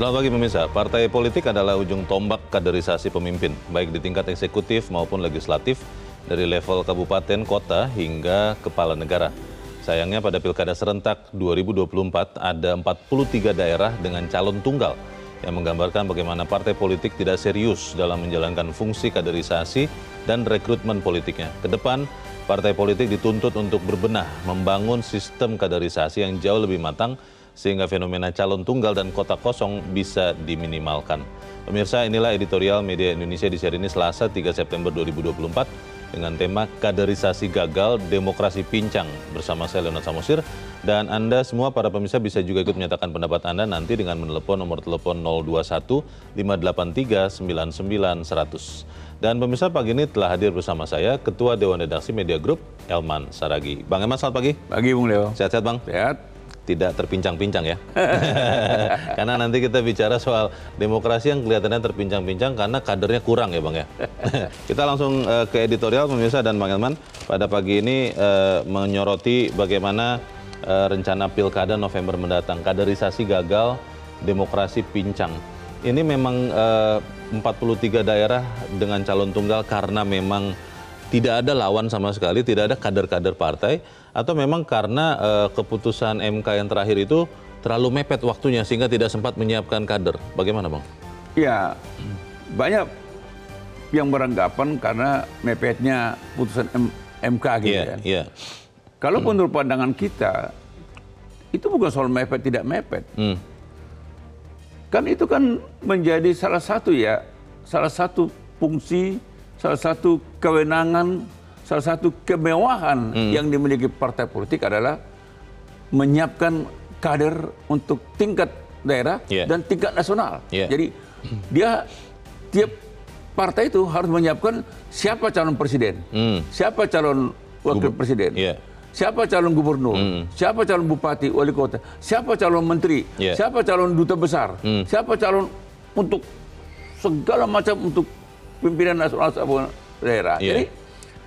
Selamat pagi pemirsa. Partai politik adalah ujung tombak kaderisasi pemimpin, baik di tingkat eksekutif maupun legislatif, dari level kabupaten, kota hingga kepala negara. Sayangnya pada Pilkada serentak 2024 ada 43 daerah dengan calon tunggal yang menggambarkan bagaimana partai politik tidak serius dalam menjalankan fungsi kaderisasi dan rekrutmen politiknya. Kedepan, partai politik dituntut untuk berbenah, membangun sistem kaderisasi yang jauh lebih matang sehingga fenomena calon tunggal dan kota kosong bisa diminimalkan. Pemirsa, inilah editorial media Indonesia di seri ini Selasa 3 September 2024 dengan tema Kaderisasi Gagal, Demokrasi Pincang bersama saya Leonard Samosir dan Anda semua para pemirsa bisa juga ikut menyatakan pendapat Anda nanti dengan menelepon nomor telepon 021 583 99 100. Dan pemirsa pagi ini telah hadir bersama saya Ketua Dewan Redaksi Media Group Elman Saragi. Bang Elman selamat pagi. Pagi Bung Leo. Sehat-sehat Bang? Sehat tidak terpincang-pincang ya. karena nanti kita bicara soal demokrasi yang kelihatannya terpincang-pincang karena kadernya kurang ya Bang ya. kita langsung uh, ke editorial pemirsa dan Bang Elman pada pagi ini uh, menyoroti bagaimana uh, rencana pilkada November mendatang. Kaderisasi gagal, demokrasi pincang. Ini memang uh, 43 daerah dengan calon tunggal karena memang tidak ada lawan sama sekali, tidak ada kader-kader partai atau memang karena uh, keputusan MK yang terakhir itu terlalu mepet waktunya sehingga tidak sempat menyiapkan kader. Bagaimana, Bang? Ya, banyak yang beranggapan karena mepetnya putusan M MK gitu yeah, ya. Kan. Yeah. Kalau hmm. pandangan kita, itu bukan soal mepet tidak mepet. Hmm. Kan itu kan menjadi salah satu ya, salah satu fungsi, salah satu kewenangan salah satu kemewahan hmm. yang dimiliki partai politik adalah menyiapkan kader untuk tingkat daerah yeah. dan tingkat nasional. Yeah. Jadi dia tiap partai itu harus menyiapkan siapa calon presiden, hmm. siapa calon wakil presiden. Yeah siapa calon gubernur, hmm. siapa calon bupati, wali kota, siapa calon menteri, yeah. siapa calon duta besar, hmm. siapa calon untuk segala macam untuk pimpinan nasional daerah. Yeah. Jadi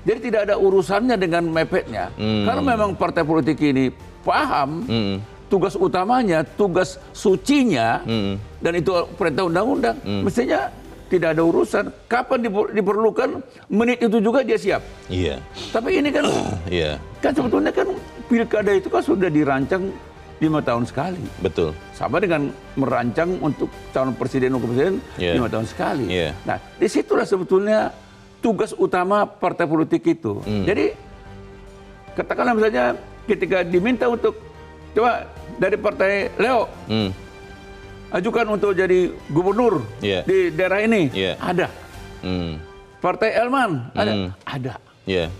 jadi tidak ada urusannya dengan mepetnya. Hmm. Karena memang partai politik ini paham hmm. tugas utamanya, tugas sucinya, hmm. dan itu perintah undang-undang. Hmm. Mestinya tidak ada urusan. Kapan diperlukan menit itu juga dia siap. Iya. Tapi ini kan, yeah. Iya. kan sebetulnya kan pilkada itu kan sudah dirancang lima tahun sekali. Betul. Sama dengan merancang untuk calon presiden, wakil presiden yeah. lima tahun sekali. Yeah. Nah, disitulah sebetulnya tugas utama partai politik itu. Hmm. Jadi katakanlah misalnya ketika diminta untuk coba dari partai Leo hmm. ajukan untuk jadi gubernur yeah. di daerah ini yeah. ada. Hmm. Partai Elman ada, hmm. ada. Yeah.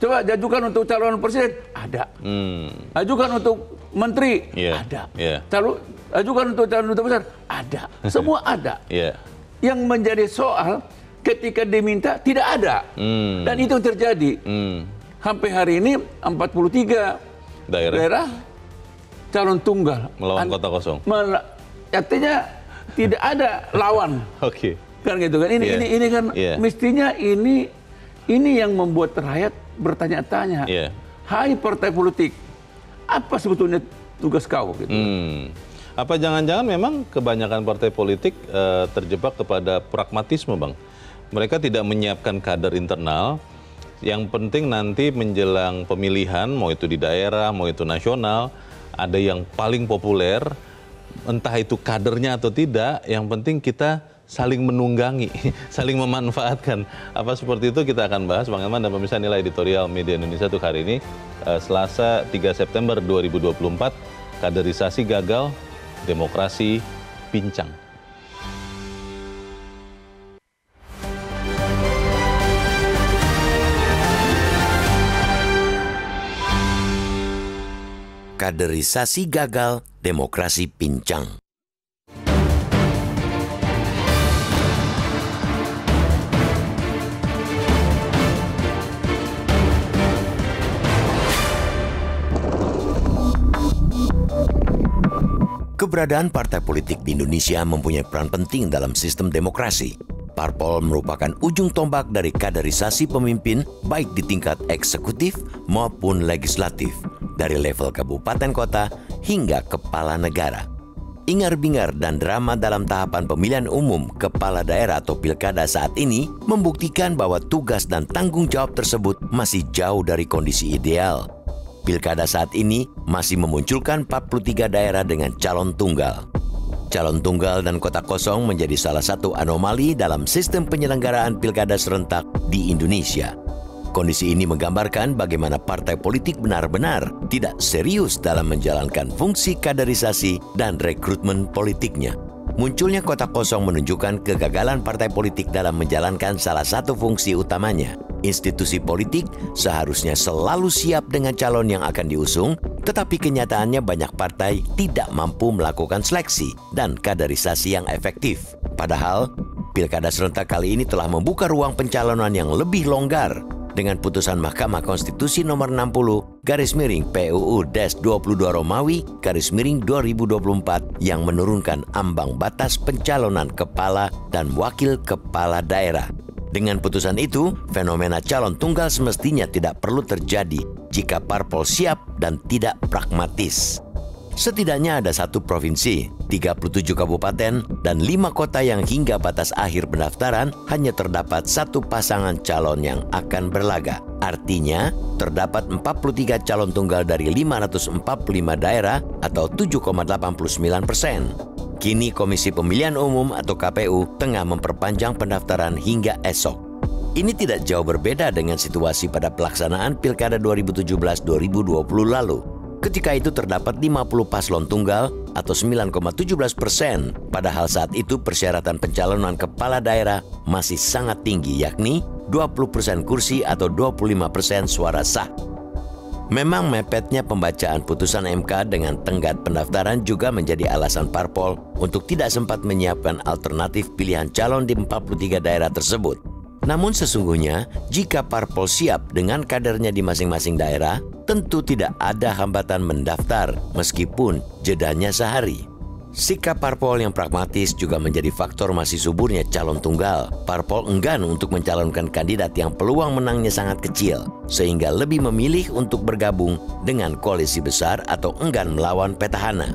Coba ajukan untuk calon presiden ada. Hmm. Ajukan untuk menteri yeah. ada. Yeah. Calon ajukan untuk calon duta besar ada. Semua ada. yeah. Yang menjadi soal ketika diminta tidak ada. Hmm. Dan itu terjadi. Hmm. Sampai hari ini 43 daerah, daerah calon tunggal melawan kota kosong. Mel artinya tidak ada lawan. Oke. Okay. Kan gitu kan ini yeah. ini ini kan yeah. mestinya ini ini yang membuat rakyat bertanya-tanya. Yeah. Hai partai politik, apa sebetulnya tugas kau gitu. Hmm. Apa jangan-jangan memang kebanyakan partai politik uh, terjebak kepada pragmatisme, Bang? mereka tidak menyiapkan kader internal. Yang penting nanti menjelang pemilihan, mau itu di daerah, mau itu nasional, ada yang paling populer, entah itu kadernya atau tidak, yang penting kita saling menunggangi, saling memanfaatkan. Apa seperti itu kita akan bahas Bang Elman dan pemirsa nilai editorial Media Indonesia tuh hari ini eh, Selasa 3 September 2024 kaderisasi gagal, demokrasi pincang. kaderisasi gagal, demokrasi pincang. Keberadaan partai politik di Indonesia mempunyai peran penting dalam sistem demokrasi. Parpol merupakan ujung tombak dari kaderisasi pemimpin baik di tingkat eksekutif maupun legislatif dari level kabupaten kota hingga kepala negara. Ingar-bingar dan drama dalam tahapan pemilihan umum kepala daerah atau pilkada saat ini membuktikan bahwa tugas dan tanggung jawab tersebut masih jauh dari kondisi ideal. Pilkada saat ini masih memunculkan 43 daerah dengan calon tunggal. Calon tunggal dan kota kosong menjadi salah satu anomali dalam sistem penyelenggaraan pilkada serentak di Indonesia. Kondisi ini menggambarkan bagaimana partai politik benar-benar tidak serius dalam menjalankan fungsi kaderisasi dan rekrutmen politiknya. Munculnya kotak kosong menunjukkan kegagalan partai politik dalam menjalankan salah satu fungsi utamanya. Institusi politik seharusnya selalu siap dengan calon yang akan diusung, tetapi kenyataannya banyak partai tidak mampu melakukan seleksi dan kaderisasi yang efektif. Padahal, pilkada serentak kali ini telah membuka ruang pencalonan yang lebih longgar dengan putusan Mahkamah Konstitusi nomor 60 garis miring PUU 22 Romawi garis miring 2024 yang menurunkan ambang batas pencalonan kepala dan wakil kepala daerah. Dengan putusan itu, fenomena calon tunggal semestinya tidak perlu terjadi jika parpol siap dan tidak pragmatis. Setidaknya ada satu provinsi, 37 kabupaten, dan lima kota yang hingga batas akhir pendaftaran hanya terdapat satu pasangan calon yang akan berlaga. Artinya, terdapat 43 calon tunggal dari 545 daerah atau 7,89 persen. Kini Komisi Pemilihan Umum atau KPU tengah memperpanjang pendaftaran hingga esok. Ini tidak jauh berbeda dengan situasi pada pelaksanaan Pilkada 2017-2020 lalu. Ketika itu terdapat 50 paslon tunggal atau 9,17 persen. Padahal saat itu persyaratan pencalonan kepala daerah masih sangat tinggi yakni 20 persen kursi atau 25 persen suara sah. Memang mepetnya pembacaan putusan MK dengan tenggat pendaftaran juga menjadi alasan parpol untuk tidak sempat menyiapkan alternatif pilihan calon di 43 daerah tersebut. Namun sesungguhnya, jika parpol siap dengan kadernya di masing-masing daerah, tentu tidak ada hambatan mendaftar meskipun jedanya sehari. Sikap parpol yang pragmatis juga menjadi faktor masih suburnya calon tunggal. Parpol enggan untuk mencalonkan kandidat yang peluang menangnya sangat kecil, sehingga lebih memilih untuk bergabung dengan koalisi besar atau enggan melawan petahana.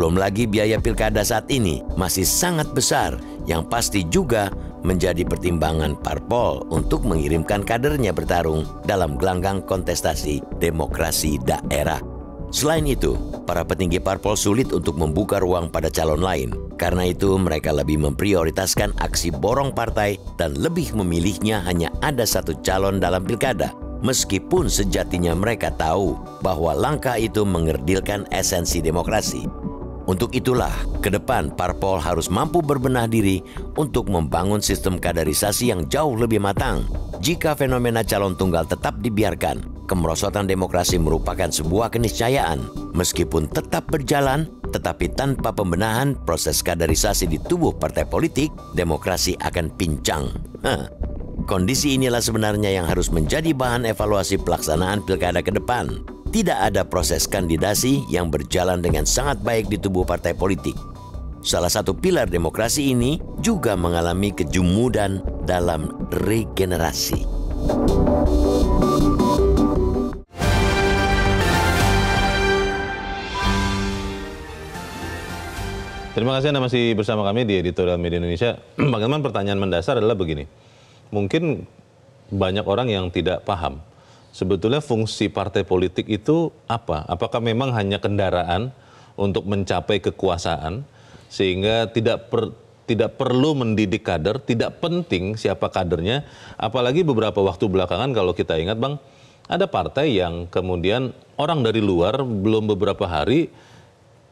Belum lagi biaya pilkada saat ini masih sangat besar, yang pasti juga menjadi pertimbangan parpol untuk mengirimkan kadernya bertarung dalam gelanggang kontestasi demokrasi daerah. Selain itu, para petinggi parpol sulit untuk membuka ruang pada calon lain. Karena itu, mereka lebih memprioritaskan aksi borong partai dan lebih memilihnya hanya ada satu calon dalam pilkada. Meskipun sejatinya mereka tahu bahwa langkah itu mengerdilkan esensi demokrasi, untuk itulah, ke depan parpol harus mampu berbenah diri untuk membangun sistem kaderisasi yang jauh lebih matang. Jika fenomena calon tunggal tetap dibiarkan, kemerosotan demokrasi merupakan sebuah keniscayaan. Meskipun tetap berjalan, tetapi tanpa pembenahan proses kaderisasi di tubuh partai politik, demokrasi akan pincang. Hah. Kondisi inilah sebenarnya yang harus menjadi bahan evaluasi pelaksanaan pilkada ke depan tidak ada proses kandidasi yang berjalan dengan sangat baik di tubuh partai politik. Salah satu pilar demokrasi ini juga mengalami kejumudan dalam regenerasi. Terima kasih Anda masih bersama kami di Editorial Media Indonesia. Bagaimana pertanyaan mendasar adalah begini. Mungkin banyak orang yang tidak paham sebetulnya fungsi partai politik itu apa? Apakah memang hanya kendaraan untuk mencapai kekuasaan sehingga tidak per, tidak perlu mendidik kader, tidak penting siapa kadernya, apalagi beberapa waktu belakangan kalau kita ingat Bang, ada partai yang kemudian orang dari luar belum beberapa hari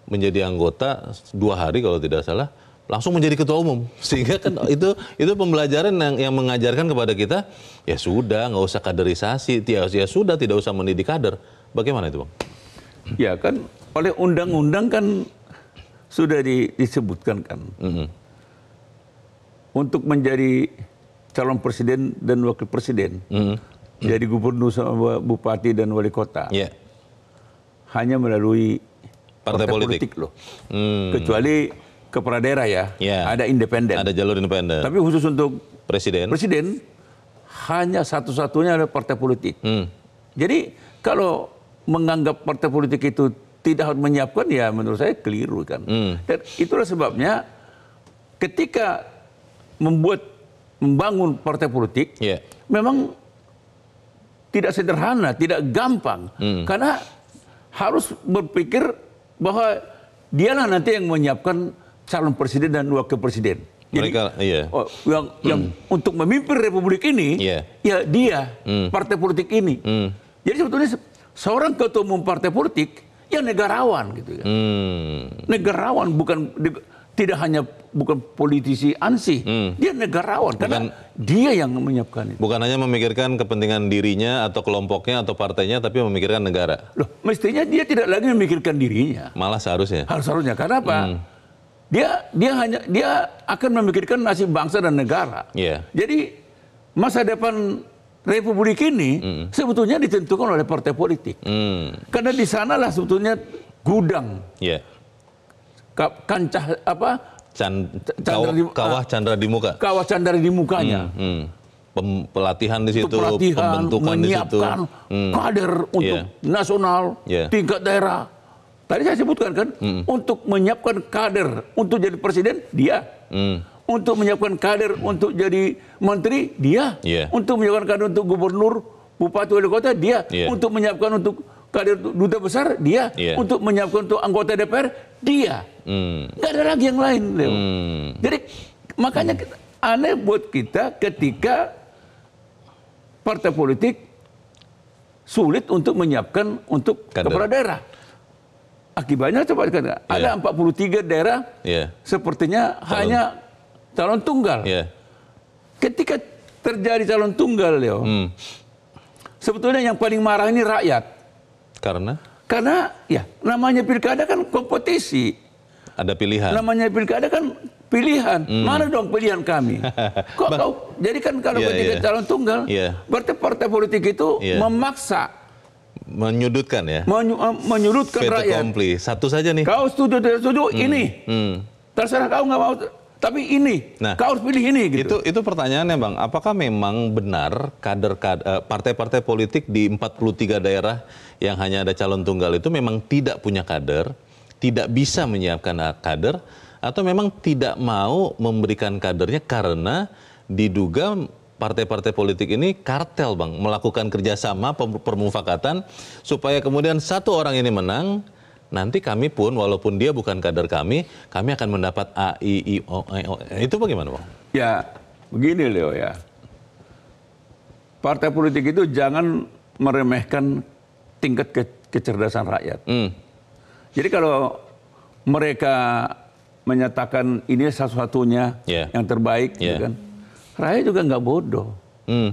menjadi anggota dua hari kalau tidak salah langsung menjadi ketua umum sehingga kan itu itu pembelajaran yang, yang mengajarkan kepada kita ya sudah nggak usah kaderisasi ya, ya sudah tidak usah mendidik kader bagaimana itu bang ya kan oleh undang-undang kan sudah di, disebutkan kan mm -hmm. untuk menjadi calon presiden dan wakil presiden mm -hmm. jadi gubernur sama bupati dan wali kota yeah. hanya melalui partai, partai politik. politik loh mm -hmm. kecuali kepala daerah ya, ya. ada independen. Ada jalur independen. Tapi khusus untuk presiden. Presiden hanya satu-satunya ada partai politik. Hmm. Jadi kalau menganggap partai politik itu tidak harus menyiapkan ya menurut saya keliru kan. Hmm. Dan itulah sebabnya ketika membuat membangun partai politik yeah. memang tidak sederhana, tidak gampang. Hmm. Karena harus berpikir bahwa dialah nanti yang menyiapkan calon presiden dan wakil presiden. Jadi, Mereka, iya. oh, yang hmm. yang untuk memimpin republik ini, yeah. ya dia hmm. partai politik ini. Hmm. Jadi sebetulnya seorang ketua umum partai politik ya negarawan gitu ya. Hmm. Negarawan bukan tidak hanya bukan politisi ansi, hmm. dia negarawan bukan, karena dia yang menyiapkan itu. Bukan hanya memikirkan kepentingan dirinya atau kelompoknya atau partainya, tapi memikirkan negara. Loh, mestinya dia tidak lagi memikirkan dirinya. Malah seharusnya. Harus seharusnya. Karena apa? Hmm dia dia hanya dia akan memikirkan nasib bangsa dan negara. Yeah. Jadi masa depan republik ini mm. sebetulnya ditentukan oleh partai politik. Mm. Karena di sanalah sebetulnya gudang. Yeah. Kancah apa? Can, candra di, kawah ah, candra di muka. Kawah candra di mukanya. Mm, mm pem, pelatihan di situ, pelatihan, pembentukan di situ, hmm. kader untuk yeah. nasional, yeah. tingkat daerah, iya. Tadi saya sebutkan kan, mm. untuk menyiapkan kader untuk jadi presiden dia, mm. untuk menyiapkan kader mm. untuk jadi menteri dia, yeah. untuk menyiapkan kader untuk gubernur, bupati, wali kota dia, yeah. untuk menyiapkan untuk kader duta besar dia, yeah. untuk menyiapkan untuk anggota DPR dia, mm. nggak ada lagi yang lain, Leo. Mm. Jadi makanya mm. aneh buat kita ketika partai politik sulit untuk menyiapkan untuk kader. kepala daerah. Akibatnya coba kan yeah. ada 43 daerah yeah. sepertinya calon. hanya calon tunggal. Yeah. Ketika terjadi calon tunggal, Leo, hmm. sebetulnya yang paling marah ini rakyat. Karena? Karena ya namanya pilkada kan kompetisi. Ada pilihan. Namanya pilkada kan pilihan. Hmm. Mana dong pilihan kami? Kok kau? Jadi kan kalau yeah, ketika yeah. calon tunggal, yeah. berarti partai politik itu yeah. memaksa menyudutkan ya. Menyu, eh, menyudutkan Fait rakyat. Kompli. Satu saja nih. Kau setuju tidak setuju hmm. ini. Hmm. Terserah kau nggak mau. Tapi ini, nah, kau harus pilih ini. Gitu. Itu itu pertanyaannya bang. Apakah memang benar kader eh, partai-partai politik di 43 daerah yang hanya ada calon tunggal itu memang tidak punya kader, tidak bisa menyiapkan kader, atau memang tidak mau memberikan kadernya karena diduga partai-partai politik ini kartel bang melakukan kerjasama permufakatan supaya kemudian satu orang ini menang nanti kami pun walaupun dia bukan kader kami kami akan mendapat A I I O, I, e, o. E. itu bagaimana bang? Ya begini Leo ya partai politik itu jangan meremehkan tingkat ke kecerdasan rakyat. Hmm. Jadi kalau mereka menyatakan ini satu-satunya yeah. yang terbaik, yeah. gitu ya. kan? Rakyat juga nggak bodoh. Hmm.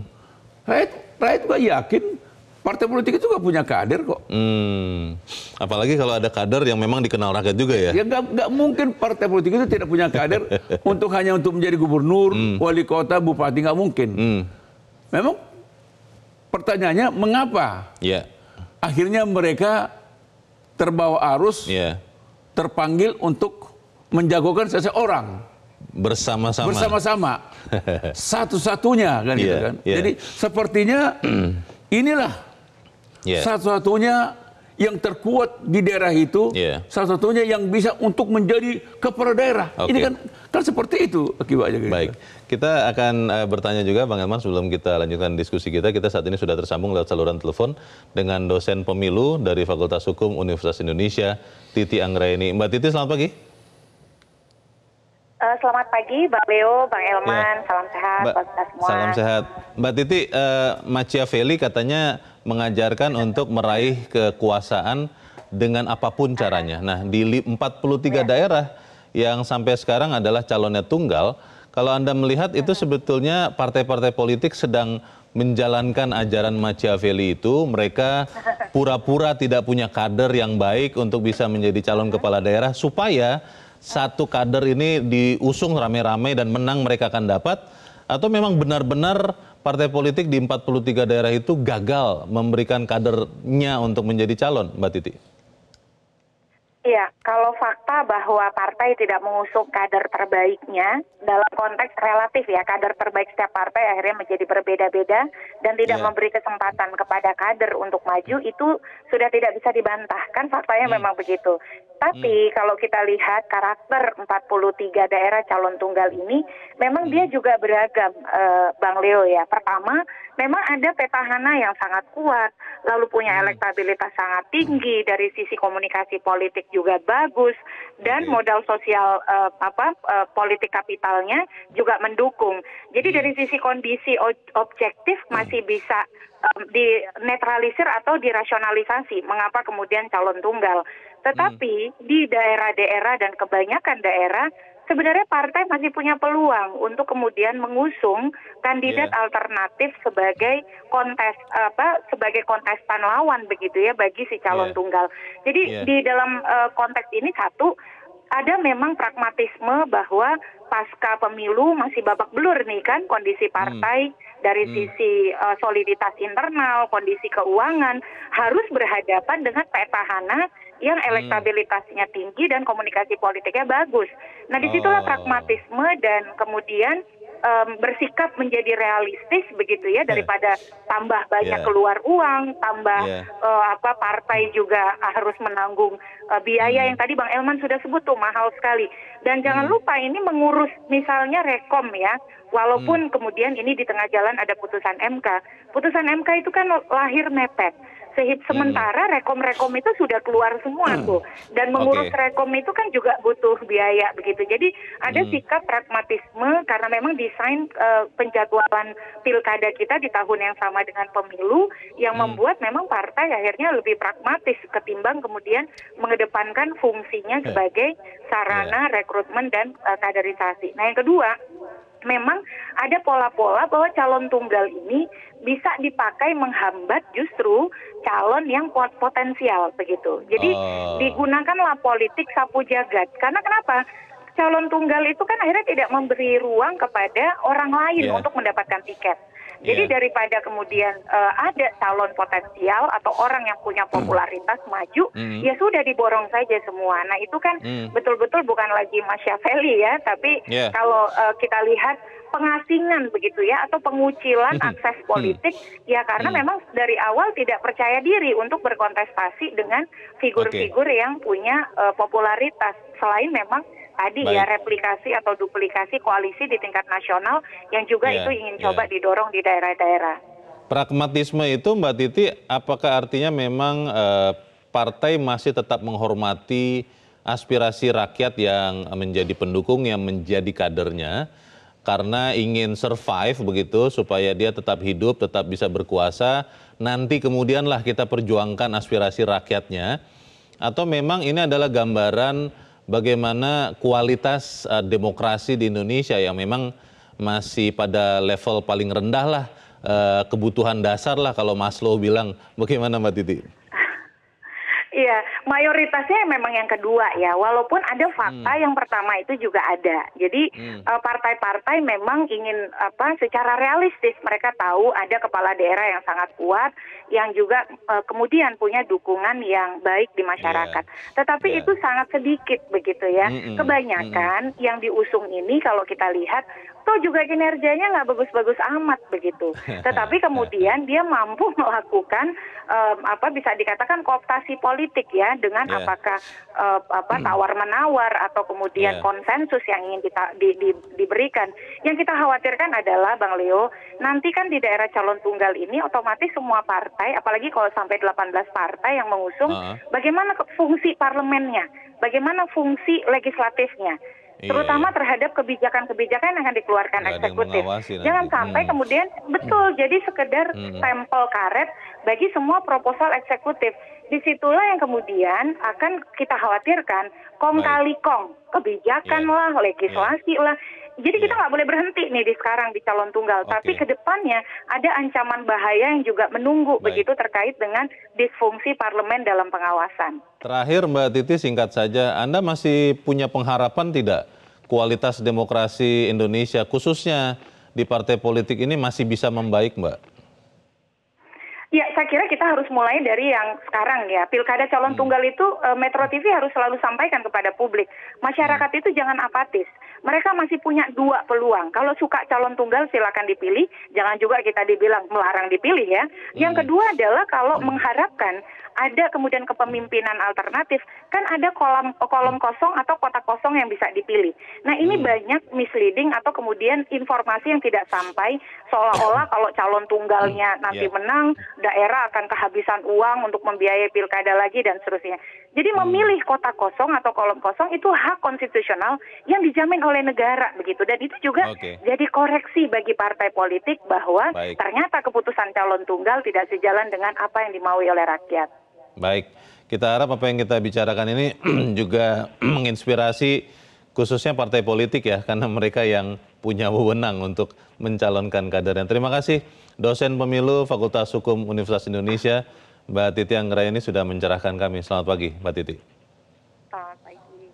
rakyat rakyat juga yakin partai politik itu juga punya kader kok. Hmm. Apalagi kalau ada kader yang memang dikenal rakyat juga ya. Ya nggak mungkin partai politik itu tidak punya kader untuk hanya untuk menjadi gubernur, hmm. wali kota, bupati nggak mungkin. Hmm. Memang pertanyaannya mengapa? Yeah. Akhirnya mereka terbawa arus, yeah. terpanggil untuk menjagokan seseorang bersama-sama. Bersama-sama. Satu-satunya kan yeah, gitu iya, kan. Yeah. Jadi sepertinya inilah yeah. satu-satunya yang terkuat di daerah itu, yeah. salah satunya yang bisa untuk menjadi kepala daerah. Okay. Ini kan kan seperti itu akibatnya. Gitu. Baik, kita akan uh, bertanya juga Bang Elman sebelum kita lanjutkan diskusi kita. Kita saat ini sudah tersambung lewat saluran telepon dengan dosen pemilu dari Fakultas Hukum Universitas Indonesia, Titi Anggraini. Mbak Titi, selamat pagi. Eh, selamat pagi, Bang Leo, Bang Elman. Ya. Salam sehat, ba semua. Salam sehat, Mbak Titi. Uh, Machiavelli katanya mengajarkan untuk meraih kekuasaan dengan apapun caranya. Nah, di 43 ya. daerah yang sampai sekarang adalah calonnya tunggal, kalau anda melihat itu ya. sebetulnya partai-partai politik sedang menjalankan ajaran Machiavelli itu, mereka pura-pura tidak punya kader yang baik untuk bisa menjadi calon kepala daerah supaya satu kader ini diusung rame-rame dan menang mereka akan dapat atau memang benar-benar partai politik di 43 daerah itu gagal memberikan kadernya untuk menjadi calon, Mbak Titi? Iya, kalau fakta bahwa partai tidak mengusung kader terbaiknya dalam konteks relatif ya, kader terbaik setiap partai akhirnya menjadi berbeda-beda dan tidak yeah. memberi kesempatan kepada kader untuk maju itu sudah tidak bisa dibantahkan faktanya hmm. memang begitu. Tapi hmm. kalau kita lihat karakter 43 daerah calon tunggal ini memang hmm. dia juga beragam uh, Bang Leo ya. Pertama, memang ada petahana yang sangat kuat, lalu punya hmm. elektabilitas sangat tinggi hmm. dari sisi komunikasi politik juga bagus dan hmm. modal sosial uh, apa uh, politik kapitalnya juga mendukung. Jadi hmm. dari sisi kondisi objektif hmm. masih bisa dinetralisir atau dirasionalisasi mengapa kemudian calon tunggal. Tetapi hmm. di daerah-daerah dan kebanyakan daerah sebenarnya partai masih punya peluang untuk kemudian mengusung kandidat yeah. alternatif sebagai kontes apa sebagai kontestan lawan begitu ya bagi si calon yeah. tunggal. Jadi yeah. di dalam uh, konteks ini satu ada memang pragmatisme bahwa pasca pemilu masih babak belur nih kan kondisi hmm. partai hmm. dari hmm. sisi uh, soliditas internal, kondisi keuangan harus berhadapan dengan petahana yang hmm. elektabilitasnya tinggi dan komunikasi politiknya bagus. Nah, disitulah oh. pragmatisme dan kemudian um, bersikap menjadi realistis begitu ya iya. daripada yeah. tambah banyak yeah. keluar uang, tambah yeah. Iya. uh, apa partai juga harus menanggung uh, biaya mm. yang tadi Bang Elman sudah sebut tuh mahal sekali. Dan jangan hmm. lupa ini mengurus misalnya rekom ya, walaupun mm. kemudian ini di tengah jalan ada putusan MK. Putusan MK itu kan lahir mepet Sehip hmm. sementara rekom-rekom itu sudah keluar semua hmm. tuh. Dan mengurus okay. rekom itu kan juga butuh biaya begitu. Jadi ada hmm. sikap pragmatisme karena memang desain uh, penjadwalan pilkada kita di tahun yang sama dengan pemilu yang hmm. membuat memang partai akhirnya lebih pragmatis ketimbang kemudian mengedepankan fungsinya ya. sebagai sarana yeah. rekrutmen dan uh, kaderisasi. Nah, yang kedua, memang ada pola-pola bahwa calon tunggal ini bisa dipakai menghambat justru calon yang potensial begitu. Jadi uh. Oh. digunakanlah politik sapu jagat. Karena kenapa? Calon tunggal itu kan akhirnya tidak memberi ruang kepada orang lain yeah. untuk mendapatkan tiket. Jadi yeah. daripada kemudian uh, ada calon potensial atau orang yang punya hmm. popularitas mm. maju, mm. ya sudah diborong saja semua. Nah itu kan betul hmm. betul-betul bukan lagi Machiavelli ya, tapi yeah. kalau uh, kita lihat pengasingan begitu ya atau pengucilan hmm. akses politik hmm. ya karena hmm. memang dari awal tidak percaya diri untuk berkontestasi dengan figur-figur okay. yang punya uh, popularitas selain memang tadi ya, Baik. ya replikasi atau duplikasi koalisi di tingkat nasional yang juga ya, itu ingin ya. coba didorong di daerah-daerah. Pragmatisme itu Mbak Titi apakah artinya memang eh, partai masih tetap menghormati aspirasi rakyat yang menjadi pendukung yang menjadi kadernya karena ingin survive begitu supaya dia tetap hidup, tetap bisa berkuasa. Nanti kemudianlah kita perjuangkan aspirasi rakyatnya. Atau memang ini adalah gambaran bagaimana kualitas uh, demokrasi di Indonesia yang memang masih pada level paling rendah lah uh, kebutuhan dasar lah kalau Maslow bilang bagaimana Mbak Titi? Iya, mayoritasnya ya memang yang kedua ya, walaupun ada fakta hmm. yang pertama itu juga ada. Jadi hmm. Eh, partai-partai hmm. memang ingin apa secara realistis mereka tahu ada kepala daerah yang sangat kuat yang juga uh, kemudian punya dukungan yang baik di masyarakat. Yeah. Tetapi yeah. itu sangat sedikit begitu ya. Mm -mm. Kebanyakan mm -mm. yang diusung ini kalau kita lihat itu juga kinerjanya nggak bagus-bagus amat begitu. Tetapi kemudian dia mampu melakukan um, apa bisa dikatakan kooptasi politik ya Ya, dengan yeah. apakah uh, apa hmm. tawar menawar atau kemudian yeah. konsensus yang ingin kita di, di, diberikan. Yang kita khawatirkan adalah Bang Leo, nanti kan di daerah calon tunggal ini otomatis semua partai apalagi kalau sampai 18 partai yang mengusung uh -huh. bagaimana fungsi parlemennya, bagaimana fungsi legislatifnya iya, terutama iya. terhadap kebijakan-kebijakan yang akan dikeluarkan eksekutif. Jangan sampai hmm. kemudian betul hmm. jadi sekedar hmm. tempel karet bagi semua proposal eksekutif disitulah yang kemudian akan kita khawatirkan kong Baik. kali kong kebijakan yeah. lah legislasi yeah. lah jadi yeah. kita iya. nggak boleh berhenti nih di sekarang di calon tunggal, okay. tapi kedepannya ada ancaman bahaya yang juga menunggu Baik. begitu terkait dengan disfungsi parlemen dalam pengawasan. Terakhir Mbak Titi singkat saja, Anda masih punya pengharapan tidak kualitas demokrasi Indonesia khususnya di partai politik ini masih bisa membaik Mbak? Ya, saya kira kita harus mulai dari yang sekarang ya. Pilkada calon hmm. tunggal itu e, Metro TV harus selalu sampaikan kepada publik. Masyarakat hmm. itu jangan apatis. Mereka masih punya dua peluang. Kalau suka calon tunggal silakan dipilih, jangan juga kita dibilang melarang dipilih ya. Hmm. Yang kedua adalah kalau hmm. mengharapkan ada kemudian kepemimpinan alternatif, kan ada kolom kolom kosong atau kotak kosong yang bisa dipilih. Nah, ini hmm. banyak misleading atau kemudian informasi yang tidak sampai seolah-olah kalau calon tunggalnya hmm. nanti yeah. menang, daerah akan kehabisan uang untuk membiayai pilkada lagi dan seterusnya. Jadi hmm. memilih kotak kosong atau kolom kosong itu hak konstitusional yang dijamin oleh negara begitu dan itu juga okay. jadi koreksi bagi partai politik bahwa Baik. ternyata keputusan calon tunggal tidak sejalan dengan apa yang dimaui oleh rakyat. Baik, kita harap apa yang kita bicarakan ini juga menginspirasi khususnya partai politik ya, karena mereka yang punya wewenang untuk mencalonkan kadernya. Terima kasih dosen pemilu Fakultas Hukum Universitas Indonesia, Mbak Titi Anggraini ini sudah mencerahkan kami. Selamat pagi, Mbak Titi. Selamat pagi.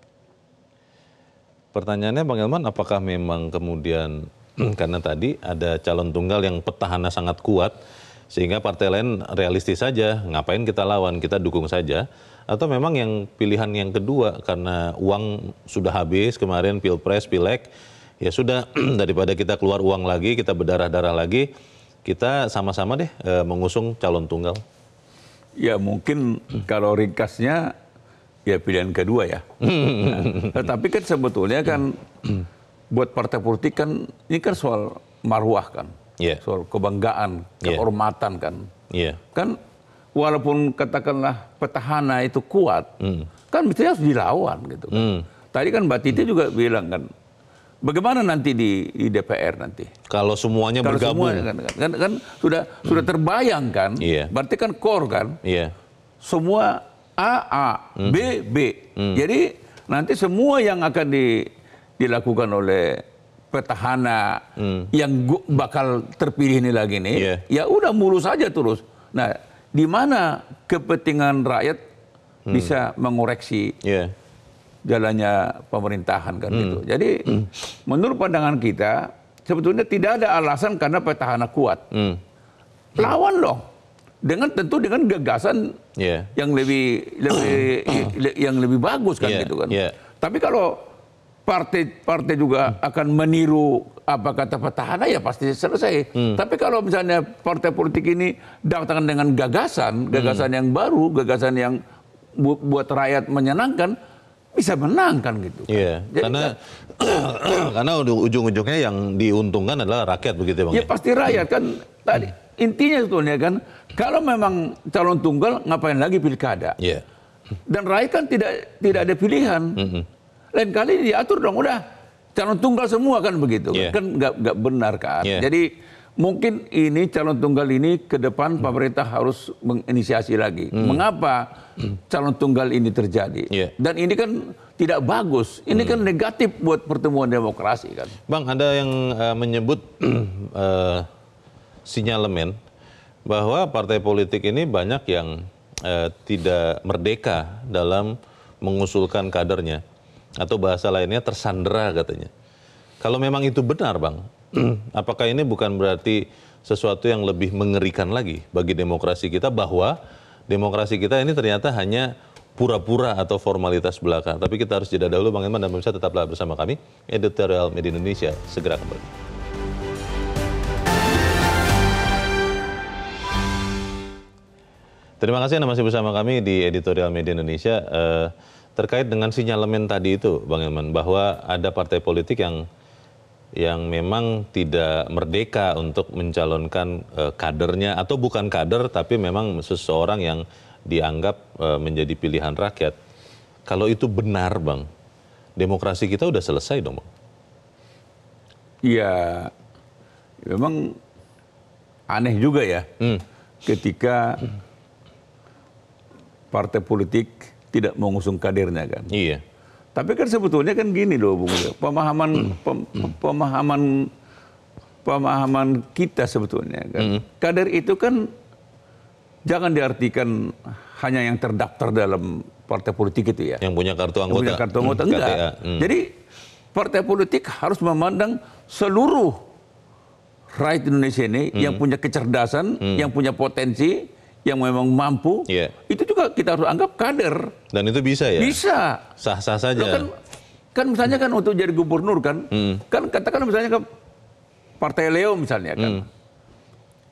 Pertanyaannya Bang Elman, apakah memang kemudian karena tadi ada calon tunggal yang petahana sangat kuat, sehingga partai lain realistis saja ngapain kita lawan kita dukung saja atau memang yang pilihan yang kedua karena uang sudah habis kemarin pilpres pileg ya sudah daripada kita keluar uang lagi kita berdarah darah lagi kita sama-sama deh e, mengusung calon tunggal ya mungkin kalau ringkasnya ya pilihan kedua ya nah, tapi kan sebetulnya kan buat partai politik kan ini kan soal maruah kan yeah. soal kebanggaan, iya. kehormatan yeah. kan. Yeah. Kan walaupun katakanlah petahana itu kuat, mm. kan mesti harus dilawan gitu. Kan. Mm. Tadi kan Mbak Titi mm. juga bilang kan, bagaimana nanti di, di DPR nanti? Kalau semuanya Kalau bergabung, semuanya, kan, kan, kan, kan sudah mm. sudah hmm. terbayang kan, yeah. berarti kan core kan, yeah. semua A A mm. B hmm. B, mm. jadi nanti semua yang akan di, dilakukan oleh petahana hmm. yang bakal terpilih ini lagi nih, iya. ya udah mulus aja terus. Nah, di mana kepentingan rakyat hmm. bisa mengoreksi iya. jalannya pemerintahan kan hmm. gitu. Jadi menurut pandangan kita sebetulnya tidak ada alasan karena petahana kuat. Lawan dong dengan tentu dengan gagasan yeah. yang lebih lebih yang lebih bagus kan yeah. gitu kan. Yeah. Tapi kalau partai partai juga hmm. akan meniru apa kata petahana ya pasti selesai. Hmm. Tapi kalau misalnya partai politik ini datang dengan gagasan, hmm. gagasan hmm. yang baru, gagasan yang bu buat rakyat menyenangkan, bisa menang kan gitu. Kan? Iya. karena kan, karena ujung-ujungnya yang diuntungkan adalah rakyat begitu ya bang. Ya, ya? pasti rakyat kan tadi hmm. intinya sebetulnya kan kalau memang calon tunggal ngapain lagi pilkada. Iya. Yeah. Dan rakyat kan tidak tidak ada pilihan. -hmm lain kali diatur dong udah calon tunggal semua kan begitu yeah. kan nggak nggak benar kan yeah. jadi mungkin ini calon tunggal ini ke depan hmm. pemerintah harus menginisiasi lagi hmm. mengapa calon tunggal ini terjadi yeah. dan ini kan tidak bagus ini kan hmm. kan negatif buat pertemuan demokrasi kan bang ada yang uh, menyebut uh, sinyalemen bahwa partai politik ini banyak yang uh, tidak merdeka dalam mengusulkan kadernya atau bahasa lainnya tersandera katanya. Kalau memang itu benar, Bang, hmm. apakah ini bukan berarti sesuatu yang lebih mengerikan lagi bagi demokrasi kita bahwa demokrasi kita ini ternyata hanya pura-pura atau formalitas belaka. Tapi kita harus jeda dahulu Bang Iman dan pemirsa tetaplah bersama kami. Editorial Media Indonesia segera kembali. Terima kasih Anda masih bersama kami di Editorial Media Indonesia. Uh, terkait dengan sinyalemen tadi itu Bang Ilman bahwa ada partai politik yang yang memang tidak merdeka untuk mencalonkan uh, kadernya atau bukan kader tapi memang seseorang yang dianggap uh, menjadi pilihan rakyat. Kalau itu benar, Bang, demokrasi kita udah selesai dong, Bang. Iya. Memang aneh juga ya. Hmm. Ketika partai politik tidak mengusung kadernya kan. Iya. Tapi kan sebetulnya kan gini loh Bung, pemahaman hmm. pemahaman pemahaman kita sebetulnya kan. Mm. Kader itu kan jangan diartikan hanya yang terdaftar dalam partai politik itu ya. Yang punya kartu anggota. Yang punya kartu anggota mm. enggak. Mm. Jadi partai politik harus memandang seluruh rakyat Indonesia ini mm. yang punya kecerdasan, mm. yang punya potensi, yang memang mampu, yeah. itu juga kita harus anggap kader. Dan itu bisa ya? Bisa. Sah-sah saja. kan, kan misalnya kan untuk jadi gubernur kan, hmm. kan katakan misalnya ke Partai Leo misalnya kan. Hmm.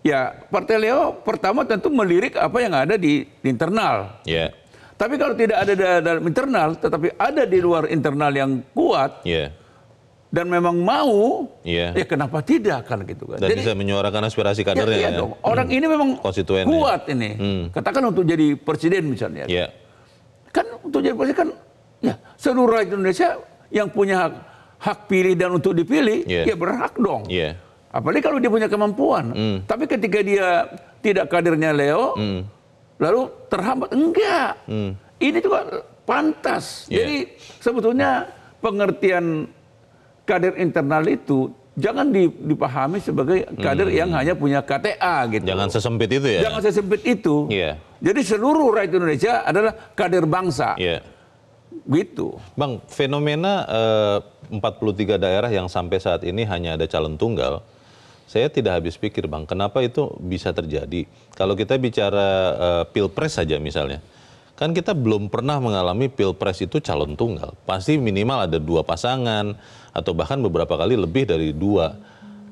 Ya, Partai Leo pertama tentu melirik apa yang ada di, internal. Yeah. Tapi kalau tidak ada di internal, tetapi ada di luar internal yang kuat, yeah dan memang mau, yeah. ya kenapa tidak kan gitu kan. Dan jadi, bisa menyuarakan aspirasi ya, kadernya. Ya, iya ya. Orang hmm. ini memang kuat ini. Hmm. Katakan untuk jadi presiden misalnya. Yeah. Kan untuk jadi presiden kan ya seluruh rakyat Indonesia yang punya hak, hak pilih dan untuk dipilih, yeah. ya berhak dong. Yeah. Apalagi kalau dia punya kemampuan. Mm. Tapi ketika dia tidak kadernya Leo, mm. lalu terhambat. Enggak. Mm. Ini juga pantas. Yeah. Jadi sebetulnya pengertian kader internal itu jangan dipahami sebagai kader hmm. yang hanya punya KTA gitu. Jangan sesempit itu ya. Jangan sesempit itu. Yeah. Jadi seluruh rakyat Indonesia adalah kader bangsa. Yeah. Gitu. Bang, fenomena eh, 43 daerah yang sampai saat ini hanya ada calon tunggal. Saya tidak habis pikir, Bang, kenapa itu bisa terjadi? Kalau kita bicara eh, Pilpres saja misalnya kan kita belum pernah mengalami pilpres itu calon tunggal. Pasti minimal ada dua pasangan atau bahkan beberapa kali lebih dari dua.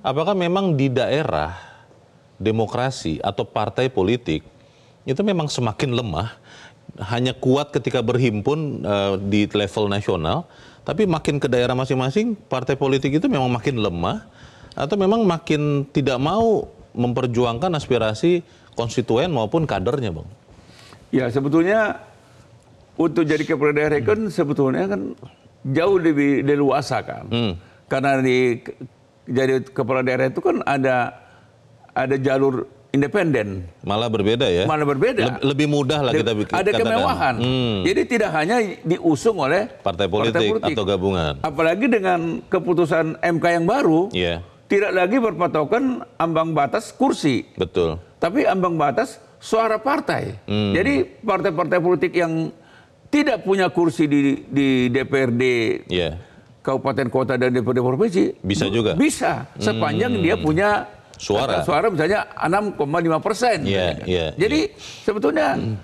Apakah memang di daerah demokrasi atau partai politik itu memang semakin lemah, hanya kuat ketika berhimpun uh, di level nasional, tapi makin ke daerah masing-masing partai politik itu memang makin lemah atau memang makin tidak mau memperjuangkan aspirasi konstituen maupun kadernya, Bang? Ya sebetulnya untuk jadi kepala daerah kan sebetulnya kan jauh lebih leluasa kan. Hmm. Karena di jadi kepala daerah itu kan ada ada jalur independen. Malah berbeda ya. Malah berbeda. Le lebih mudah lah kita bikin. Ada katakan. kemewahan. Hmm. Jadi tidak hanya diusung oleh partai politik, partai politik atau gabungan. Apalagi dengan keputusan MK yang baru. Yeah. Tidak lagi berpatokan ambang batas kursi. Betul. Tapi ambang batas suara partai. Hmm. Jadi partai-partai politik yang tidak punya kursi di di DPRD yeah. kabupaten kota dan DPRD provinsi bisa juga. Bisa hmm. sepanjang hmm. dia punya suara. Suara misalnya 6,5 persen. Yeah, yeah, iya, Jadi yeah. sebetulnya hmm.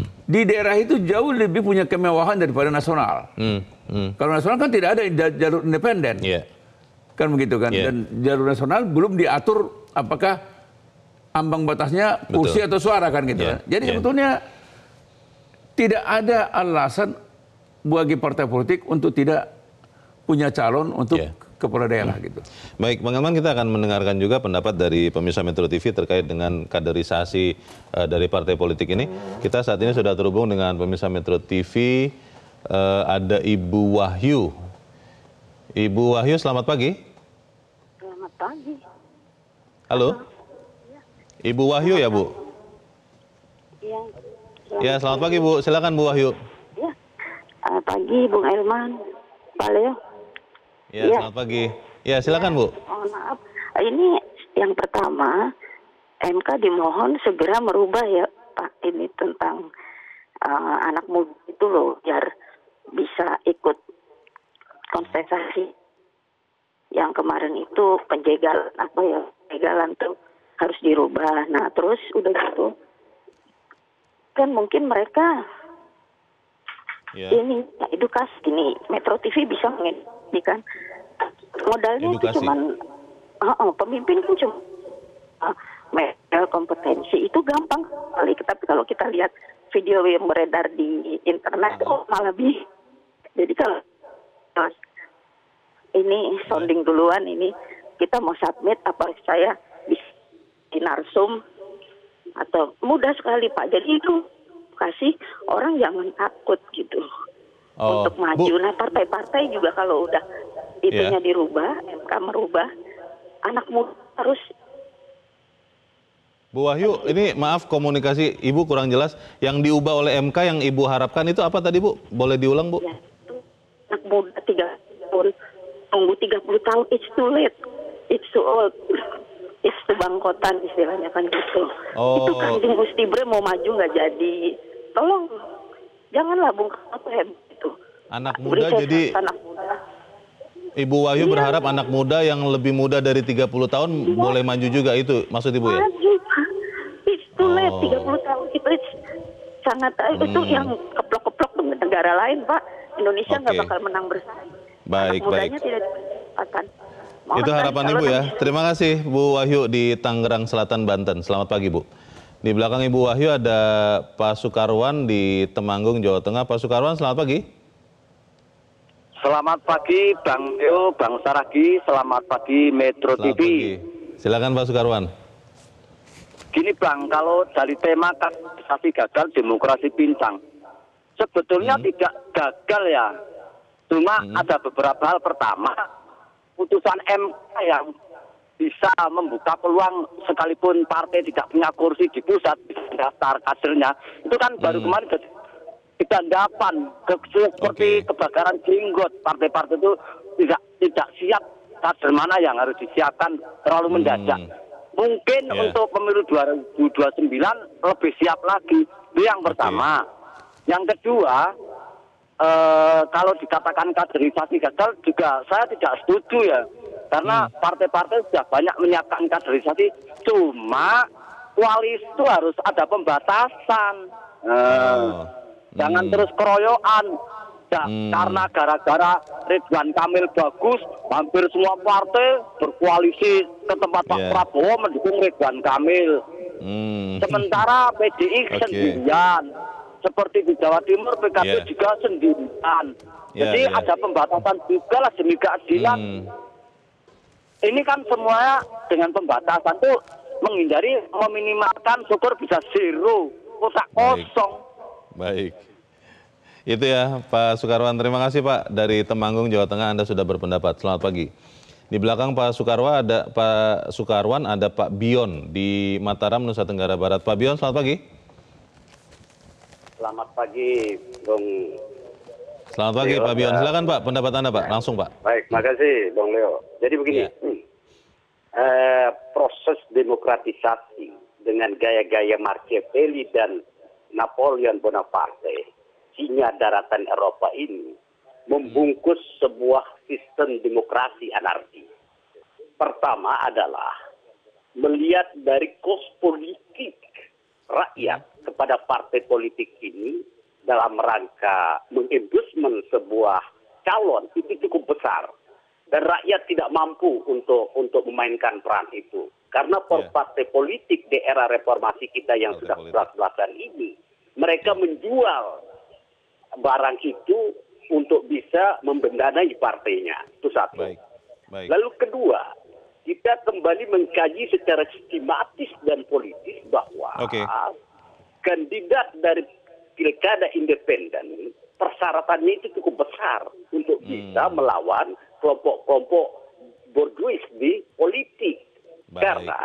hmm. di daerah itu jauh lebih punya kemewahan daripada nasional. Hmm. Hmm. Kalau nasional kan tidak ada jalur independen. Yeah. Kan begitu kan. Yeah. Dan jalur nasional belum diatur apakah ambang batasnya kursi Betul. atau suara kan gitu yeah. Kan. Jadi yeah. sebetulnya tidak ada alasan bagi partai politik untuk tidak punya calon untuk yeah. kepala daerah hmm. gitu. Baik, Bang Elman kita akan mendengarkan juga pendapat dari pemirsa Metro TV terkait dengan kaderisasi uh, dari partai politik ini. Kita saat ini sudah terhubung dengan pemirsa Metro TV uh, eh, ada Ibu Wahyu. Ibu Wahyu, selamat pagi. Selamat pagi. Halo. Halo. Ibu Wahyu ya Bu? Iya. ya selamat pagi Bu, silakan Bu Wahyu. Ya. Uh, pagi Bung Elman, Pak Leo. Ya, ya selamat pagi. Ya silakan Bu. Oh, maaf, ini yang pertama MK dimohon segera merubah ya Pak ini tentang uh, anak muda itu loh biar bisa ikut kontestasi yang kemarin itu penjegal apa ya penjegalan tuh harus dirubah. Nah, terus udah gitu kan mungkin mereka yeah. ini ya, edukasi ini Metro TV bisa mengedukasikan modalnya edukasi. itu cuman uh, uh, pemimpin kan cuma uh, modal kompetensi itu gampang sekali tapi kalau kita lihat video yang beredar di internet uh-huh. oh malah lebih. jadi kalau ini sounding duluan ini kita mau submit apa saya di narsum atau mudah sekali Pak. Jadi itu kasih orang jangan takut gitu oh, untuk maju. Bu. Nah partai-partai juga kalau udah itunya yeah. dirubah, MK merubah, anak muda harus Bu Wahyu, ini maaf komunikasi Ibu kurang jelas. Yang diubah oleh MK yang Ibu harapkan itu apa tadi Bu? Boleh diulang Bu? Ya, itu anak muda tiga tahun, tunggu 30 tahun, it's too late, it's too old bangkotan istilahnya kan gitu. Oh. Itu kan Gusti Bre mau maju nggak jadi. Tolong janganlah Bung Karno itu. Anak muda jadi anak muda. Ibu Wahyu iya. berharap anak muda yang lebih muda dari 30 tahun iya. boleh maju juga itu maksud Ibu ya? Maju. Itu oh. lah 30 tahun itu sangat eh, hmm. itu yang keplok-keplok negara lain Pak. Indonesia nggak okay. bakal menang bersaing. Baik, anak mudanya tidak akan Mohon Itu harapan Ibu ya. Terima kasih Bu Wahyu di Tangerang Selatan, Banten. Selamat pagi Bu. Di belakang Ibu Wahyu ada Pak Sukarwan di Temanggung, Jawa Tengah. Pak Sukarwan, selamat pagi. Selamat pagi Bang Teo, Bang Saragi. Selamat pagi Metro selamat TV. Pagi. Silakan Pak Sukarwan. Gini Bang, kalau dari tema kasusasi gagal demokrasi pincang, sebetulnya hmm. tidak gagal ya. Cuma hmm. ada beberapa hal. Pertama, putusan MK yang bisa membuka peluang sekalipun partai tidak punya kursi di pusat daftar kadernya itu kan baru hmm. kemarin dapat ke, seperti okay. kebakaran jenggot partai-partai itu tidak tidak siap kader mana yang harus disiapkan terlalu hmm. mendadak mungkin yeah. untuk pemilu 2029 lebih siap lagi itu yang pertama okay. yang kedua e, kalau dikatakan kaderisasi gagal juga saya tidak setuju ya. Karena hmm. partai-partai hmm. sudah banyak menyiapkan kaderisasi, cuma koalisi itu harus ada pembatasan. e, oh. Jangan hmm. terus keroyokan. Ya, hmm. karena gara-gara Ridwan Kamil bagus, hampir semua partai berkoalisi ke tempat yeah. Pak iya. Prabowo mendukung Ridwan Kamil. Hmm. Sementara PDI okay. sendirian seperti di Jawa Timur PKB yeah. juga sendirian. Yeah, Jadi yeah. ada pembatasan juga lah demi keadilan. Hmm. Ini kan semua dengan pembatasan itu menghindari meminimalkan syukur bisa zero, kotak kosong. Baik. Itu ya Pak Sukarwan, terima kasih Pak dari Temanggung Jawa Tengah Anda sudah berpendapat. Selamat pagi. Di belakang Pak Sukarwan ada Pak Sukarwan ada Pak Bion di Mataram Nusa Tenggara Barat. Pak Bion, selamat pagi. Selamat pagi, Bung. Selamat pagi, Leo, Pak Bion. Silakan Pak, pendapat Anda Pak, langsung Pak. Baik, makasih Bung Leo. Jadi begini, ya. hmm, eh, proses demokratisasi dengan gaya-gaya Machiavelli dan Napoleon Bonaparte, sinya daratan Eropa ini, membungkus sebuah sistem demokrasi anarki. Pertama adalah melihat dari kos politik rakyat kepada partai politik ini dalam rangka mengendusmen sebuah calon itu cukup besar dan rakyat tidak mampu untuk untuk memainkan peran itu karena yeah. partai politik di era reformasi kita yang partai sudah belas-belasan ini mereka hmm. menjual barang itu untuk bisa membendanai partainya itu satu Baik. Baik. lalu kedua kita kembali mengkaji secara sistematis dan politis bahwa okay kandidat dari pilkada independen persyaratannya itu cukup besar untuk hmm. bisa melawan kelompok-kelompok borjuis di politik. Baik. Karena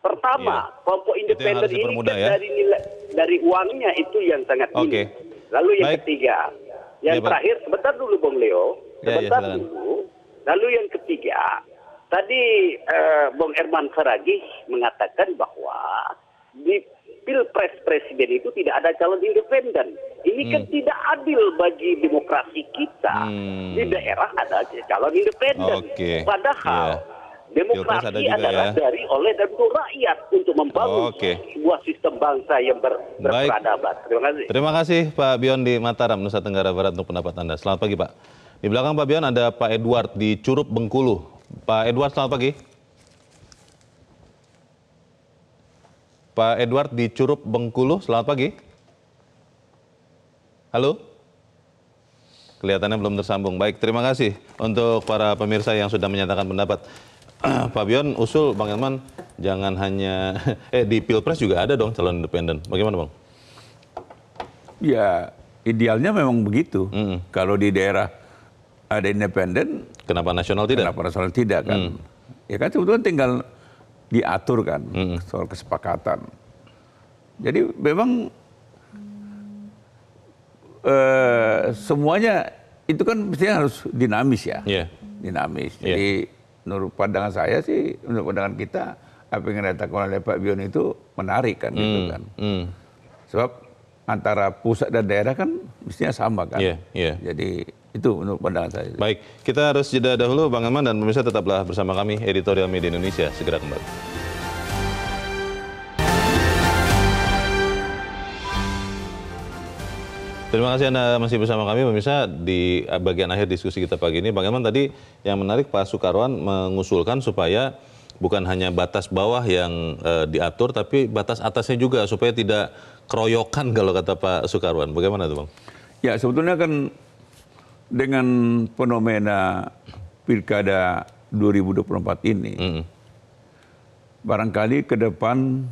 pertama iya. kelompok independen ini kan ya? dari nilai dari uangnya itu yang sangat tinggi. Okay. Lalu yang Baik. ketiga, yang ya, terakhir sebentar dulu Bung Leo, iya, iya, sebentar ya, ya, dulu. Lalu yang ketiga, tadi uh, eh, Bong Herman Saragih mengatakan bahwa di pilpres presiden itu tidak ada calon independen. Ini hmm. kan tidak adil bagi demokrasi kita. Hmm. Di daerah ada calon independen. Okay. Padahal yeah. Demokrasi ada adalah ya. dari oleh dan untuk rakyat untuk membangun oh, okay. sebuah sistem bangsa yang ber, berperadaban. Terima kasih. Terima kasih Pak Bion di Mataram, Nusa Tenggara Barat untuk pendapat Anda. Selamat pagi Pak. Di belakang Pak Bion ada Pak Edward di Curup Bengkulu. Pak Edward, selamat pagi. Pak Edward di Curup Bengkulu. Selamat pagi. Halo? Kelihatannya belum tersambung. Baik, terima kasih untuk para pemirsa yang sudah menyatakan pendapat. Fabian usul Bang Elman jangan hanya eh di Pilpres juga ada dong calon independen. Bagaimana, Bang? Ya, idealnya memang begitu. Mm -mm. Kalau di daerah ada independen, kenapa nasional tidak? Kenapa nasional tidak kan? Mm. Ya kan sebetulnya tinggal diatur kan hmm. soal kesepakatan. Jadi memang eh, semuanya itu kan mestinya harus dinamis ya, yeah. dinamis. Iya. Jadi yeah. menurut pandangan saya sih, menurut pandangan kita apa yang dikatakan oleh Pak Bion itu menarik kan mm. gitu hmm. kan. Mm. Sebab antara pusat dan daerah kan mestinya sama kan. Yeah. Yeah. Jadi itu menurut pandangan saya. Baik, kita harus jeda dahulu Bang Aman dan pemirsa tetaplah bersama kami Editorial Media Indonesia segera kembali. Terima kasih Anda masih bersama kami pemirsa di bagian akhir diskusi kita pagi ini. Bang Aman tadi yang menarik Pak Sukarwan mengusulkan supaya bukan hanya batas bawah yang e, diatur tapi batas atasnya juga supaya tidak keroyokan kalau kata Pak Sukarwan. Bagaimana tuh Bang? Ya sebetulnya kan dengan fenomena pilkada 2024 ini, mm. barangkali ke depan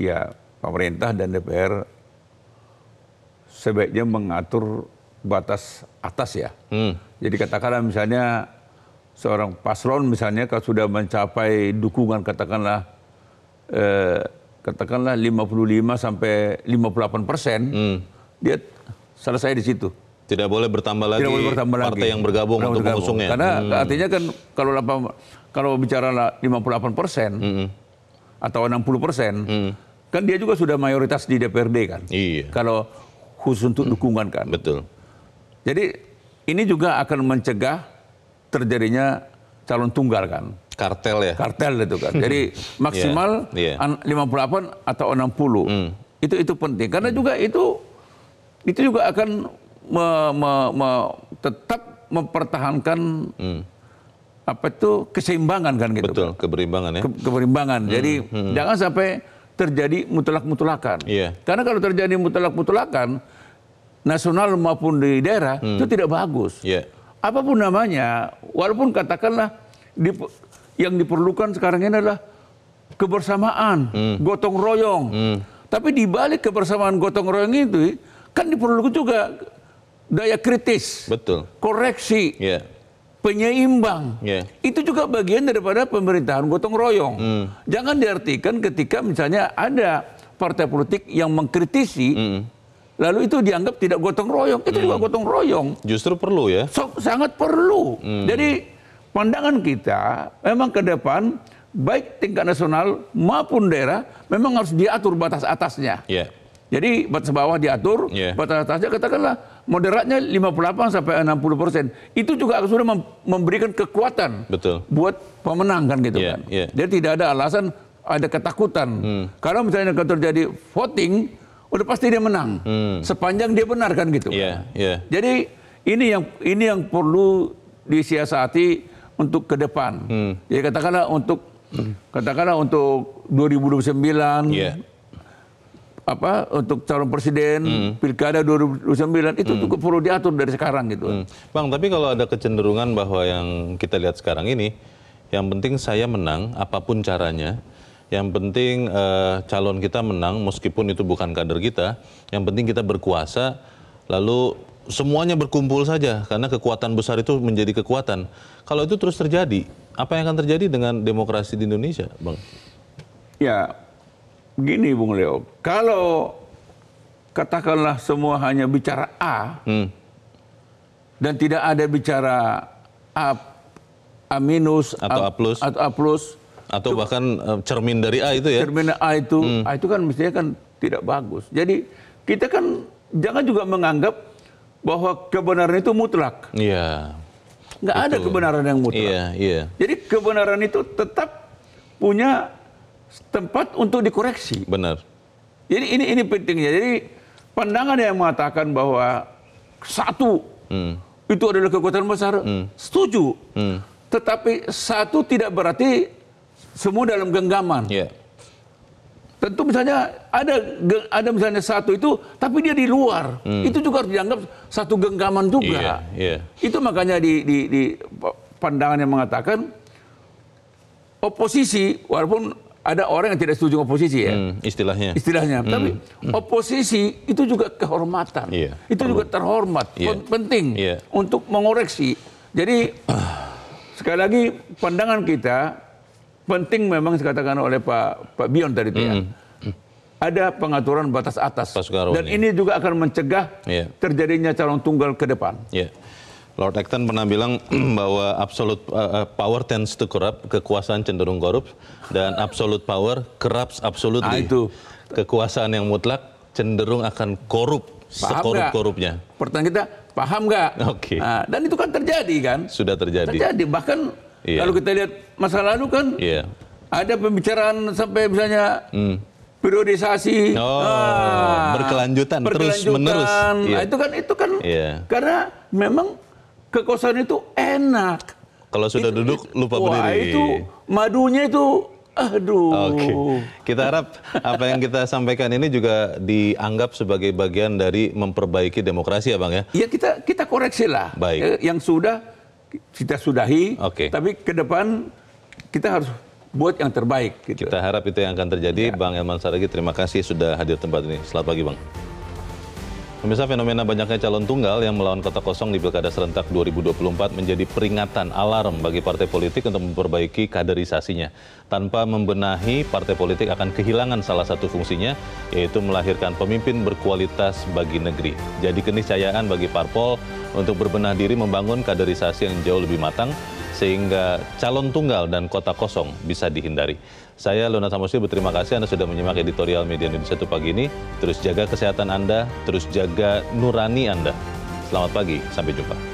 ya pemerintah dan DPR sebaiknya mengatur batas atas ya. Mm. Jadi katakanlah misalnya seorang paslon misalnya kalau sudah mencapai dukungan katakanlah eh, katakanlah 55 sampai 58 persen, mm. dia selesai di situ. Tidak boleh bertambah lagi tidak boleh bertambah partai lagi. yang bergabung Tidak untuk mengusungnya. Karena hmm. artinya kan kalau kalau bicara 58 persen hmm. atau 60 persen, hmm. kan dia juga sudah mayoritas di DPRD kan. Iya. Kalau khusus untuk hmm. dukungan kan. Betul. Jadi ini juga akan mencegah terjadinya calon tunggal kan. Kartel ya. Kartel itu kan. Jadi iya. maksimal yeah. Yeah. 58 atau 60. Hmm. Itu itu penting karena hmm. juga itu itu juga akan me, me, me, tetap mempertahankan hmm. apa itu keseimbangan kan gitu. Betul, keberimbangan ya. Ke, keberimbangan. Hmm, Jadi hmm. hmm. jangan sampai terjadi mutlak-mutlakan. Yeah. Karena kalau terjadi mutlak-mutlakan nasional maupun di daerah hmm. itu tidak bagus. Yeah. Apapun namanya, walaupun katakanlah di, yang diperlukan sekarang ini adalah kebersamaan, hmm. gotong royong. Hmm. Tapi di balik kebersamaan gotong royong itu kan diperlukan juga daya kritis, betul, koreksi, yeah. penyeimbang, yeah. itu juga bagian daripada pemerintahan gotong royong. Mm. Jangan diartikan ketika misalnya ada partai politik yang mengkritisi. Mm. Lalu itu dianggap tidak gotong royong, itu mm. juga hmm. gotong royong. Justru perlu ya? So, sangat perlu. Mm. Jadi pandangan kita memang ke depan baik tingkat nasional maupun daerah memang harus diatur batas atasnya. Yeah. Jadi batas bawah diatur, yeah. batas atasnya katakanlah moderatnya 58 sampai 60 persen. Itu juga sudah memberikan kekuatan Betul. buat pemenang kan gitu yeah, kan. Yeah. Jadi tidak ada alasan ada ketakutan. Hmm. Karena misalnya kalau terjadi voting, udah pasti dia menang. Hmm. Sepanjang dia benar kan gitu. Yeah, kan? Iya. Yeah. Jadi ini yang ini yang perlu disiasati untuk ke depan. Hmm. Jadi ya, katakanlah untuk katakanlah untuk 2009 yeah apa untuk calon presiden hmm. pilkada 2009 itu hmm. cukup perlu diatur dari sekarang gitu. Hmm. Bang, tapi kalau ada kecenderungan bahwa yang kita lihat sekarang ini yang penting saya menang apapun caranya, yang penting eh, calon kita menang meskipun itu bukan kader kita, yang penting kita berkuasa lalu semuanya berkumpul saja karena kekuatan besar itu menjadi kekuatan. Kalau itu terus terjadi, apa yang akan terjadi dengan demokrasi di Indonesia, Bang? Ya, gini Bung Leo, kalau katakanlah semua hanya bicara A hmm. dan tidak ada bicara A, A minus atau A, A plus atau A plus atau itu, bahkan e, cermin dari A itu ya cermin A itu hmm. A itu kan mestinya kan tidak bagus. Jadi kita kan jangan juga menganggap bahwa kebenaran itu mutlak. Iya. Nggak Betul. ada kebenaran yang mutlak. Iya, iya. Jadi kebenaran itu tetap punya tempat untuk dikoreksi. Benar. Jadi ini ini pentingnya. Jadi pandangan yang mengatakan bahwa satu hmm. itu adalah kekuatan besar, hmm. setuju. Hmm. Tetapi satu tidak berarti semua dalam genggaman. Yeah. Tentu misalnya ada ada misalnya satu itu, tapi dia di luar. Hmm. Itu juga harus dianggap satu genggaman juga. Yeah, yeah. Itu makanya di, di, di pandangan yang mengatakan oposisi walaupun ada orang yang tidak setuju oposisi ya. Hmm, istilahnya. Istilahnya. Hmm. Tapi oposisi itu juga kehormatan. Yeah. Itu Perlu. juga terhormat. Yeah. Iya. Penting yeah. untuk mengoreksi. Jadi sekali lagi pandangan kita penting memang dikatakan oleh Pak Pak Bion tadi itu ya. hmm. ya. Ada pengaturan batas atas. dan ini juga akan mencegah yeah. terjadinya calon tunggal ke depan. Yeah. Lord Acton pernah bilang bahwa absolute uh, power tends to corrupt, kekuasaan cenderung korup, dan absolute power corrupts absolutely. Nah, itu. Kekuasaan yang mutlak cenderung akan korup, sekorup-korupnya. Pertanyaan kita, paham nggak? Oke. Okay. Nah, dan itu kan terjadi kan? Sudah terjadi. Terjadi, bahkan yeah. kalau kita lihat masa lalu kan yeah. ada pembicaraan sampai misalnya... Mm periodisasi oh, ah, berkelanjutan, berkelanjutan terus iya. menerus nah, yeah. itu kan itu kan yeah. karena memang Kekosongan itu enak. Kalau sudah itu, duduk lupa wah, berdiri. itu madunya itu Aduh. Oke. Okay. Kita harap apa yang kita sampaikan ini juga dianggap sebagai bagian dari memperbaiki demokrasi ya, Bang ya. Iya, kita kita koreksi lah. Baik. Eh, yang sudah kita sudahi. Oke. Okay. Tapi ke depan kita harus buat yang terbaik gitu. Kita harap itu yang akan terjadi. Ya. Bang Elman Saragi, terima kasih sudah hadir tempat ini. Selamat pagi, Bang. Pemirsa fenomena banyaknya calon tunggal yang melawan kota kosong di Pilkada Serentak 2024 menjadi peringatan alarm bagi partai politik untuk memperbaiki kaderisasinya. Tanpa membenahi, partai politik akan kehilangan salah satu fungsinya, yaitu melahirkan pemimpin berkualitas bagi negeri. Jadi keniscayaan bagi parpol untuk berbenah diri membangun kaderisasi yang jauh lebih matang, sehingga calon tunggal dan kota kosong bisa dihindari. Saya Luna Samosir berterima kasih Anda sudah menyimak editorial Media Indonesia itu pagi ini. Terus jaga kesehatan Anda, terus jaga nurani Anda. Selamat pagi, sampai jumpa.